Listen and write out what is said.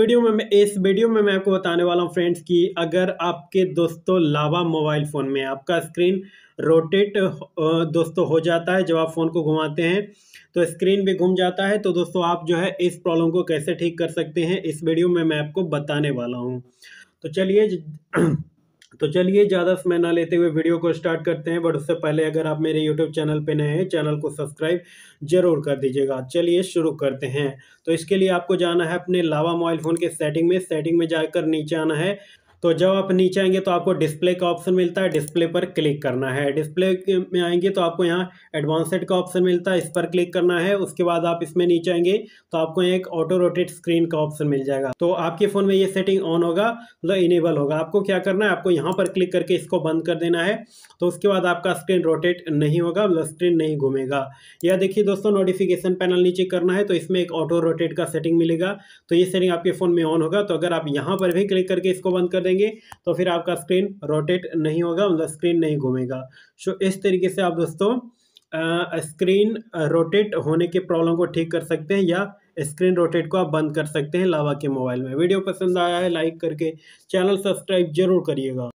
video में इस video में मैं आपको बताने वाला हूं फ्रेंड्स कि अगर आपके दोस्तों लावा मोबाइल फ़ोन में आपका स्क्रीन रोटेट दोस्तों हो जाता है जब आप फ़ोन को घुमाते हैं तो स्क्रीन भी घूम जाता है तो दोस्तों आप जो है इस प्रॉब्लम को कैसे ठीक कर सकते हैं इस वीडियो में मैं आपको बताने वाला हूँ तो चलिए तो चलिए ज़्यादा समय ना लेते हुए वीडियो को स्टार्ट करते हैं बट उससे पहले अगर आप मेरे यूट्यूब चैनल पर नए हैं चैनल को सब्सक्राइब जरूर कर दीजिएगा चलिए शुरू करते हैं तो इसके लिए आपको जाना है अपने लावा मोबाइल फ़ोन के सेटिंग में सेटिंग में जाकर नीचे आना है तो जब आप नीचे आएंगे तो आपको डिस्प्ले का ऑप्शन मिलता है डिस्प्ले पर क्लिक करना है डिस्प्ले में आएंगे तो आपको यहाँ एडवांसड का ऑप्शन मिलता है इस पर क्लिक करना है उसके बाद आप इसमें नीचे आएंगे तो आपको एक ऑटो रोटेट स्क्रीन का ऑप्शन मिल जाएगा तो आपके फ़ोन में ये सेटिंग ऑन होगा मतलब इनेबल होगा आपको क्या करना है आपको यहाँ पर क्लिक करके इसको बंद कर देना है तो उसके बाद आपका स्क्रीन रोटेट नहीं होगा मतलब स्क्रीन नहीं घूमेगा या देखिए दोस्तों नोटिफिकेशन पैनल नीचे करना है तो इसमें एक ऑटो रोटेट का सेटिंग मिलेगा तो ये सेटिंग आपके फ़ोन में ऑन होगा तो अगर आप यहाँ पर भी क्लिक करके इसको बंद कर देंगे तो फिर आपका स्क्रीन रोटेट नहीं होगा मतलब स्क्रीन नहीं घूमेगा सो इस तरीके से आप दोस्तों स्क्रीन रोटेट होने के प्रॉब्लम को ठीक कर सकते हैं या स्क्रीन रोटेट को आप बंद कर सकते हैं लावा के मोबाइल में वीडियो पसंद आया है लाइक करके चैनल सब्सक्राइब जरूर करिएगा